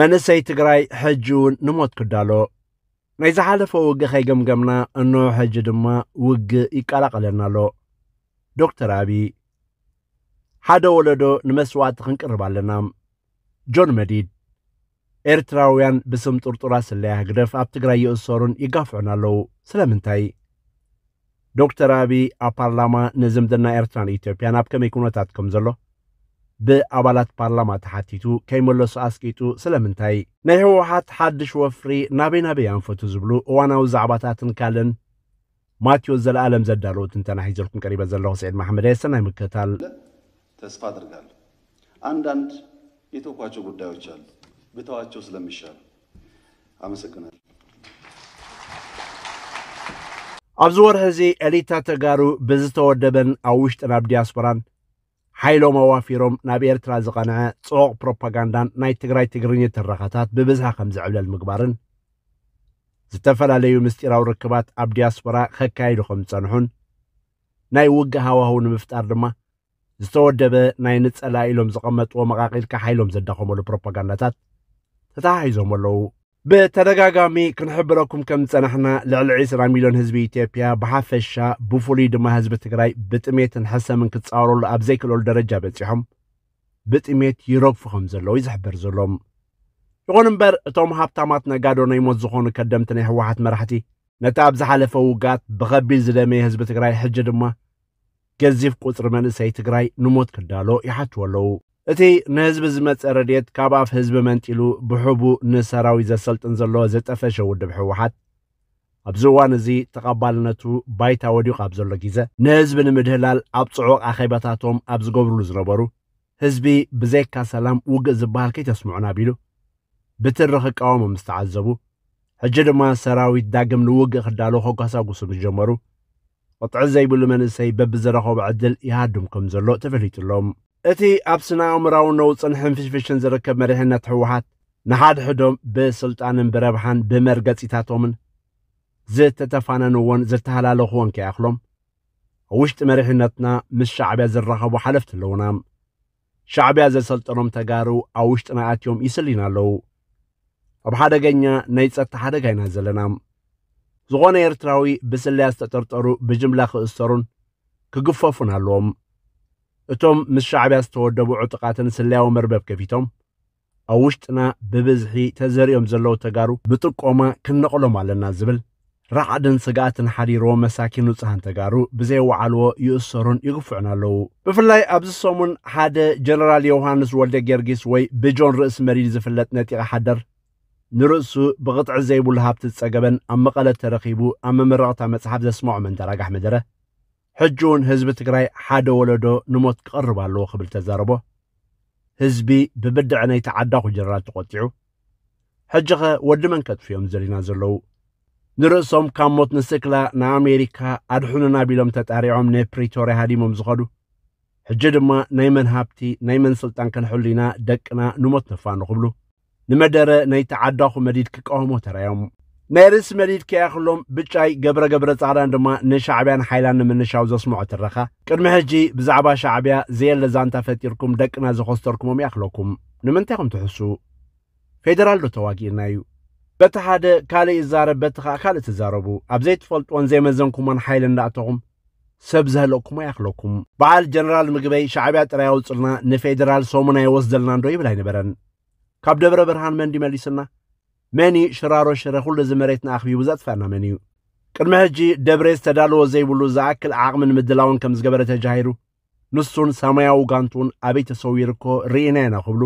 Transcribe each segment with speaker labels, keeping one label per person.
Speaker 1: መንእሰይ ትግራይ ሕጂ እውን ንሞት ክዳሎ ናይ ዝሓለፈ ውጊ ኸይገምገምና እኖ ሕጂ ድማ ውጊ ይቀላቐለና ኣሎ ዶክተር ኣብ ሓደ ወለዶ ንመስዋዕቲ ክንቅርብ ኣለና ጆን መዲድ ኤርትራውያን ብስም ጥርጡራ ስለያ ህግደፍ ኣብ ትግራይ ይእሰሩን ይጋፍዑን ኣለዉ ስለምንታይ ዶክተር ኣብይ ኣብ ፓርላማ ንዝምድና ኤርትራን ኢትዮጵያን ኣብ ከመይ ኩነታት ከም ዘሎ ብኣባላት ፓርላማ ተሓቲቱ ከይመለሱ ኣስቂጡ ስለምንታይ ናይ ህወሓት ሓድሽ ወፍሪ ናበይ ናበይ ኣንፈቱ ዝብሉ እዋናዊ ዛዕባታትን ካልን ማቴዎስ ዘለኣለም ዘዳለዉ ትንተና ሒዘልኩም ቀሪበ ዘለኹ ስዒድ ማሕመድ የሰ ናይ ምከታል ተስፋ አድርጋለሁ። አንዳንድ የተውኳቸው ጉዳዮች አሉ ብተዋቸው ስለሚሻል አመሰግናለሁ። ኣብዚ ወርሒ እዚ ኤሊታ ተጋሩ ብዝተወደበን ኣብ ውሽጢ ናብ ዲያስፖራን ሓይሎም ኣዋፊሮም ናብ ኤርትራ ዝቐንዐ ፅዑቕ ፕሮፓጋንዳን ናይ ትግራይ ትግርኛ ትረኻታት ብብዝሓ ከም ዝዕብለል ምግባርን ዝተፈላለዩ ምስጢራዊ ርክባት ኣብ ዲያስፖራ ከካይዱ ከም ዝጸንሑን ናይ ውጊ ሃዋህው ንምፍጣር ድማ ዝተወደበ ናይ ንጸላ ኢሎም ዝቐመጥዎ መቓቒልካ ሓይሎም ዘዳኸመሉ ፕሮፓጋንዳታት تتعايزو ملو بتدقاقامي كنحب لكم كم تنحنا لعل عيسرا ميلون هزب إيتيبيا بحافشا بوفولي دما هزب تقراي بتميت نحسا من كتسارو لأبزي كلول درجة بتيحم بتميت يروك فخم زلو يزحبر زلوم يقول نمبر توم هابتامات نقادو نيمو زخون كدمتني حواحات مرحتي نتاب زحالة فوقات بغبي زلمي هزب تقراي حجة دما كزيف قطر من سي تقراي نموت كدالو يحاتولو اتی نهزب زمت اردیت کباب حزب منتیلو بحبو نسراوی زسلت انزلو زت افشه ود بحو حد ابزوان زی تقبلنتو بایتا ودیو قبزلو گیزه نهزب نمدهلال ابزعوق اخیباتاتوم ابزگوبرلو زنبارو حزبی بزیک کسلم وگ زبالکی تسمعنا بیلو بتر رخ قوام مستعذبو حجر ما سراوی داگم نوگ خدالو خوکاسا گسو بجمارو وطعزه يبولو منسي ببزرخو بعدل يهادم كمزرلو تفليتلوم እቲ ኣብ ስነ ኣእምራዊ ነውፅን ሕንፍሽፍሽን ዝርከብ መሪሕነት ህወሓት ንሓድሕዶም ብስልጣንን ብረብሓን ብመርገፂታቶምን ዝተተፋነንዎን ዝተሃላለኽዎን ከይኣኽሎም ኣብ ውሽጢ መሪሕነትና ምስ ሻዕብያ ዝራኸቡ ሓለፍቲ ኣለውና ሻዕብያ ዘሰልጠኖም ተጋሩ ኣብ ውሽጥና ኣትዮም ይስልዩና ኣለዉ ኣብ ሓደገኛ ናይ ጸጥታ ሓደጋ ኢና ዘለና ዝኾነ ኤርትራዊ ብስለያ ዝተጠርጠሩ ብጅምላ ክእሰሩን ክግፈፉን ኣለዎም اتوم مس شعبی است و دبوع تقطن سلیاو مرباب کفیتام. آوشتنا ببزحی تزریم زلوا تجارو بتوکوما کن قلم علی نازبل. رعدن سجات حري رو مساكين وصهن تجارو بزيو علو يسرن يقفعنا لو بفلاي أبز الصومن حدا جنرال يوهانس والد جيرجيس وي بجون رئيس مريض زفلت نتيجة حدر نرسو بغط عزيب الهابت السجبن أم قلت ترقيبو أم مرات مسحب زسمع من درجة مدره ሕጂውን ህዝቢ ትግራይ ሓደ ወለዶ ንሞት ክቐርብ ኣለዎ ክብል ተዛረቦ ህዝቢ ብብድዕ ናይቲ ዓዳ ኩጀራት ተቖጢዑ ሕጂ ኸ ወዲ መን ከጥፍዮም ዘለና ዘለዉ ንርእሶም ካብ ሞት ንስክላ ንኣሜሪካ ኣድሑንና ቢሎም ተጣሪዖም ንፕሪቶርያ ሃዲሞም ዝኸዱ ሕጂ ድማ ናይ መን ሃብቲ ናይ መን ስልጣን ከንሕሉና ደቅና ንሞት ነፋኑ ክብሉ ንመደረ ናይቲ ዓዳኹ መዲድ ክቃወሞ ተራዮም ናይ ርእሲ መዲድ ከያኽሎም ብጫይ ገብረ ገብረ ጻዕዳን ድማ ንሻዕብያን ሓይላን ንምንሻው ዘስምዖ ትረኻ ቅድሚ ሕጂ ብዛዕባ ሻዕብያ ዘየለ ዛንታ ፈጢርኩም ደቅና ዘኸስተርኩሞም ይኣኽለኩም ንምንታይ ኹም ትሕሱ ፌደራል ዶ ተዋጊእና እዩ በቲ ሓደ ካልእ ይዛረብ በቲ ኸዓ ካልእ ትዛረቡ ኣብ ዘይትፈልጥዎን ዘይመዘንኩሞን ሓይል እንዳእተኹም ሰብ ዘህለቕኩሞ ይኣኽለኩም በዓል ጀነራል ምግበይ ሻዕብያ ጥራይ ኣውፅልና ንፌደራል ሶሙና ይወስደልና እንዶ ይብል ኣይነበረን ካብ ደብረ ብርሃን መን ዲመሊስና መኒ ሽራሮ ሽረ ኩሉ እዚ መሬትና ኣኽቢቡ ዘጥፈአና መን እዩ ቅድሚ ሕጂ ደብሬ ዝተዳልዎ ዘይብሉ ዝኣክል ዓቕምን ምድላውን ከም ዝገበረ ተጃሂሩ ንሱን ሰማያዊ ጋንቱን ኣበይ ተሰዊር እኮ ርኢና ኢና ክብሉ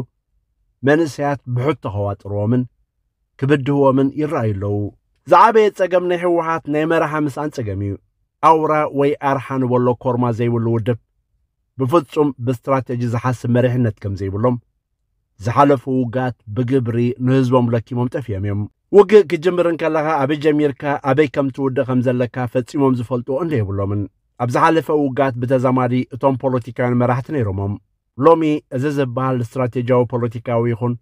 Speaker 1: መንእሰያት ብሑት ተኸዋጥርዎምን ክብድህዎምን ይረአዩ ኣለዉ ዝዓበየ ጸገም ናይ ሕወሓት ናይ መራሓ ምስኣን ጸገም እዩ ኣውራ ወይ ኣርሓ ንበሎ ኮርማ ዘይብሉ ውድብ ብፍጹም ብስትራቴጂ ዝሓስብ መሪሕነት ከም ዘይብሎም ዝሓለፈ ውጋት ብግብሪ ንህዝቦም ለኪሞም ጠፍዮም እዮም ውግእ ክጅምርን ከለኻ ኣበይ ጀሚርካ ኣበይ ከም ትውድእ ከም ዘለካ ፈጺሞም ዝፈልጥዎ እንደ የብሎምን ኣብ ዝሓለፈ ውጋት ብተዛማዲ እቶም ፖለቲካውያን መራሕቲ ነይሮሞም ሎሚ እዚ ዝበሃል እስትራቴጂያዊ ፖለቲካዊ ይኹን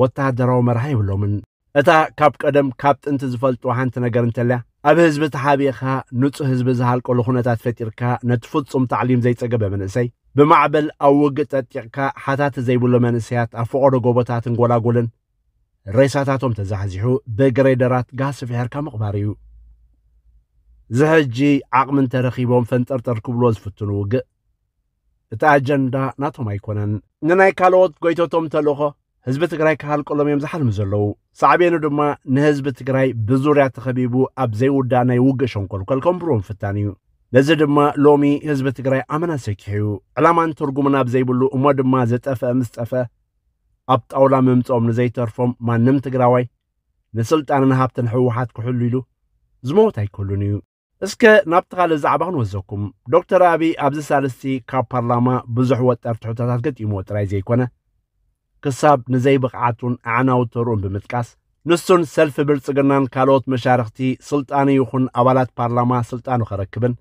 Speaker 1: ወተሃደራዊ መርሃ ይብሎምን እታ ካብ ቀደም ካብ ጥንቲ ዝፈልጡ ሓንቲ ነገር እንተልያ ኣብ ህዝቢ ተሓቢእኻ ንጹህ ህዝቢ ዝሃልቀሉ ኩነታት ፈጢርካ ነቲ ፍጹም ታዕሊም ዘይጸገበ መንእሰይ بمعبل أوجت أتيكا حتات زي بلو منسيات أفقر قوبتات غولاغولن ريساتاتهم تزحزحو بجريدرات قاس في هركا مقباريو زهجي عقمن ترخيبهم فانترتر كبلوز فتنو وق እታ ኣጀንዳ ናቶም ኣይኮነን ንናይ ካልኦት ጎይቶቶም ተልእኾ ህዝቢ ትግራይ ክሃልቀሎም እዮም ዝሓልሙ ዘለዉ ሳዕቤኑ ድማ ንህዝቢ ትግራይ ብዙርያ ተኸቢቡ ኣብ ዘይውዳእ ናይ ውግእ ሸንኮልኮል ከምብሮም ፍታን እዩ ነዚ ድማ ሎሚ ህዝቢ ትግራይ ኣመና ሰኪሑ ዕላማን ትርጉምን ኣብ ዘይብሉ እሞ ድማ ዘጠፈ ምስ ጠፈ ኣብ ጣውላ ምምፅኦም ንዘይተርፎም ማንም ትግራዋይ ንስልጣንን ሃብትን ሕወሓት ክሕሉ ኢሉ ዝመወት ኣይክህሉን እዩ እስከ ናብቲ ካልእ ዛዕባ ክንወዘኩም ዶክተር ኣብይ ኣብዚ ሳልስቲ ካብ ፓርላማ ብዙሕ ወጠርቲ ሕቶታት ገጢሞ ጥራይ ዘይኮነ ክሳብ ንዘይብቕዓቱን ኣዕናዊ ተርኡን ብምጥቃስ ንሱን ሰልፊ ብልፅግናን ካልኦት መሻርክቲ ስልጣኒ ይኹን ኣባላት ፓርላማ ስልጣኑ ኸረክብን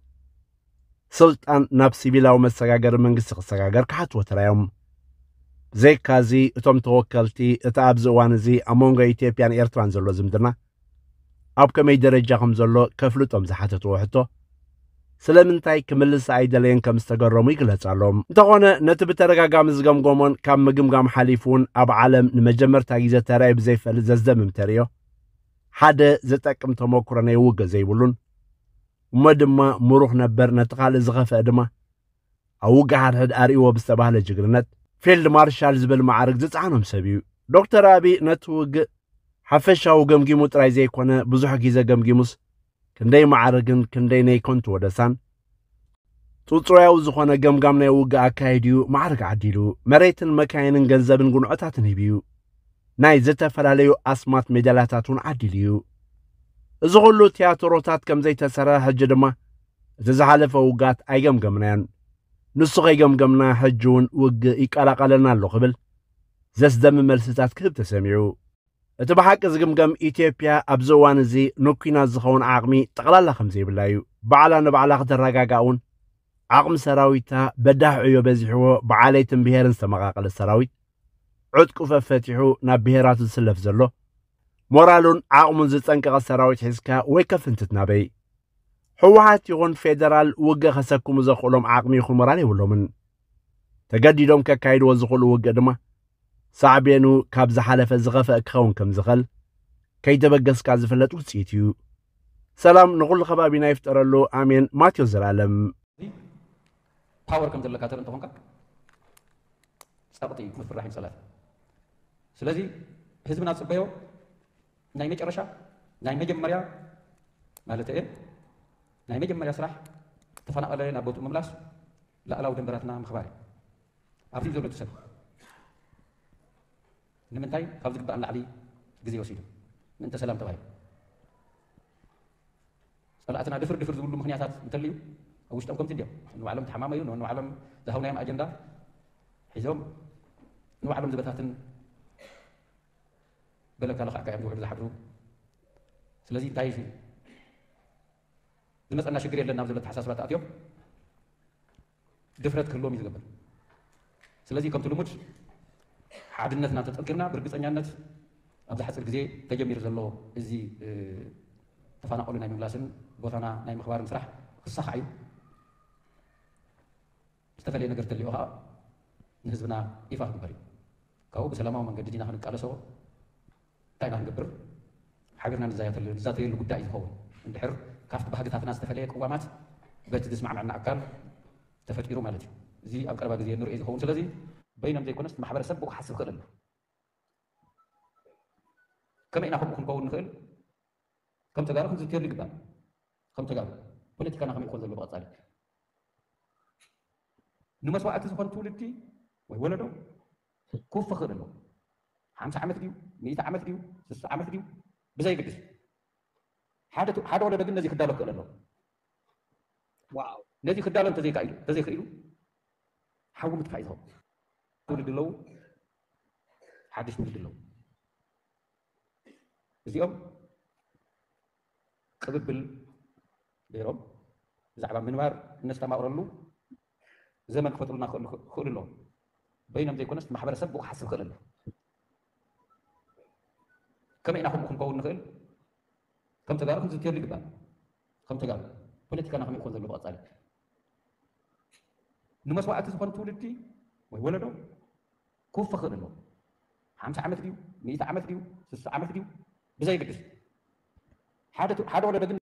Speaker 1: ስልጣን ናብ ሲቪላዊ መሰጋገሪ መንግስቲ ክሰጋገር ክሓትዎ ተራዮም ዘይካዚ እቶም ተወከልቲ እቲ ኣብዚ እዋን እዚ ኣብ መንጎ ኢትዮጵያን ኤርትራን ዘሎ ዝምድና ኣብ ከመይ ደረጃ ከም ዘሎ ከፍልጦም ዝሓተትዎ ሕቶ ስለምንታይ ክምልስ ኣይደለየን ከም ዝተገረሙ ይግለጽ ኣሎም እንተኾነ ነቲ ብተደጋጋሚ ዝገምጎሞን ካብ ምግምጋም ሓሊፉ እውን ኣብ ዓለም ንመጀመርታ ግዜ ተራእዩ ብዘይፈልጥ ዘዘምም ተርእዮ ሓደ ዝጠቅም ተመክሮ ናይ ውገ ዘይብሉን እሞ ድማ ምሩኽ ነበር ነቲ ኻልእ ዝኸፍአ ድማ ኣብ ውግእ ሕድ ኣርእዎ ብዝተባህለ ጅግርነት ፊልድ ማርሻል ዝብል መዓርግ ዝፀዓኖም ሰብ እዩ ዶክተር ኣብ ነቲ ውግእ ሓፈሻዊ ገምጊሙ ጥራይ ዘይኮነ ብዙሕ ግዜ ገምጊሙስ ክንደይ መዓርግን ክንደይ ናይ ኮንቲ ወደሳን ፅውፅውያዊ ዝኾነ ገምጋም ናይ ውግእ ኣካይድ እዩ ማዕርግ ዓዲሉ መሬትን መካይንን ገንዘብን ጉንዖታትን ሂብ እዩ ናይ ዝተፈላለዩ ኣስማት ሜዳልያታት እውን ዓዲሉ እዩ እዚ ኩሉ ትያትሮታት ከም ዘይተሰርሐ ሕጂ ድማ እቲ ዝሓለፈ ውጋት ኣይገምገምናያን ንሱ ከይገምገምና ሕጂ እውን ውግእ ይቀላቀለና ኣሎ ክብል ዘስደሚ መልሲታት ክህብ ተሰሚዑ እቲ ብሓቂ ዝግምገም ኢትዮጵያ ኣብዚ እዋን እዚ ንኩናት ዝኸውን ዓቕሚ ጠቕላላ ከም ዘይብላ እዩ ባዕላ ንባዕላ ክትረጋጋእ እውን ዓቕሚ ሰራዊታ በዳሕዕዮ በዚሕዎ ብዓለይትን ብሄርን ዝተመቓቐለ ሰራዊት ዕጥቁፈ ፈቲሑ ናብ ብሄራቱ ዝስለፍ ዘሎ ሞራሉን ዓቕሙን ዝፀንቀቐ ሰራዊት ሒዝካ ወይ ከፍ እንትትናበይ ሕወሓት ይኹን ፌደራል ውግእ ኸሰክሙ ዘኽእሎም ዓቕሚ ይኹን ሞራል የብሎምን ተገዲዶም ከካይድዎ ዝኽእሉ ውግእ ድማ ሳዕቤኑ ካብ ዝሓለፈ ዝኸፍአ ክኸውን ከም ዝኽእል ከይተበገስካ ዝፍለጥ ውፅኢት እዩ ሰላም ንኹሉ ከባቢና ይፍጠረሉ ኣሜን ማቴዎስ ዘላለም
Speaker 2: ፓወር ከም ዘለካ ተርኢ እንተኾንካ ፀቕጢ እዩ ምፍራሕ እዩ ሰላት ስለዚ ህዝብና ፅበዮ ناي مجرشة ناي مجمريا مالته إيه ناي مجمريا صراحة تفنى على نبوت مملس لا لا ودم براتنا مخباري عرفت زول تسب نمن تاي خالد بقى الله علي جزيه وسيدو من تسلم تواي صلاتنا دفر دفر زول مخنياتات متليو أو وش تمكم تديو نو علم تحمام يو نو علم ذهونا يوم أجندا حزوم نو علم زبتاتن بالك على حكا عبد لحዱ ስለዚ እንታይ እዩ ዝመፀና ሽግር የለና ኣብ ዘሎ ተሓሳስባ ተኣትዮም ድፍረት ክህልዎም እዩ ዝገብር ስለዚ ከምቲ ልሙድ ሓድነትና ተጠንኪርና ብእርግፀኛነት ኣብዚ ሓፂር ግዜ ተጀሚሩ ዘሎ እዚ ተፈናቀሉ ናይ ምምላስን ቦታና ናይ ምክባርን ስራሕ ክሳካዕ እዩ ዝተፈለየ ነገር ተልዮ ከዓ ንህዝብና ይፋ ክግበር እዩ ካብኡ ብሰላማዊ መንገዲ ዲና ክንቃለሶ እንታይ ኢና ክንገብር ሓቢርና ንዛተየሉ ጉዳይ እዩ ዝኸውን እንድሕር ካብቲ ባህግታትና ዝተፈለየ ቅዋማት በቲ ዝስማዕምዕና ኣካል ተፈጢሩ ማለት እዩ እዚ ኣብ ቀረባ ግዜ ንሪኦ ዝኸውን ስለዚ በይኖም ዘይኮነስ ማሕበረሰብ ብኡ ክሓስብ ክእል ኣሎ ከመይ ኢና ከምኡ ክንከውን ንኽእል ከም ተጋሩ ክንዝትየሉ ይግባእ ከም ተጋሩ ፖለቲካና ከመይ ይኮን ዘሎ ብቐፃሊ ንመስዋእቲ ዝኾን ትውልዲ ወይ ወለዶ ክውፈ ክእል ኣለዎ 50 ዓመት ድዩ 100 ዓመት ድዩ 60 ዓመት ድዩ ብዘይግድስ ሓደ ሓደ ወለዶ ግን ነዚ ክዳሎ ክእል ኣለዎ ዋው ነዚ ክዳሎ እንተዘይክኢሉ እንተዘይክኢሉ ሓዊ ምጥፋእ ይዝኸው ትውልድ ኣለዉ ሓድሽ ትውልድ ኣለዉ እዚኦም ቅብብል ገይሮም ብዛዕባ ምንባር እነስተማቕረሉ ዘመን ክፈጥሩና ክእሉ ኣለዎም በይኖም ዘይኮነስ ማሕበረሰብ ብኡ ክሓስብ ክእል ኣለዎ كما إن حكم كون نخيل كم تجار كم تجار لك بقى كم تجار بوليتيكا نحن يكون ذلوا بقى تعلم نمس وقت سبحان تولدي وهي ولده كوف فخر له حمسة عمل فيديو مئة عمل فيديو سس عمل فيديو بزي بكس حادة حادة ولا بدن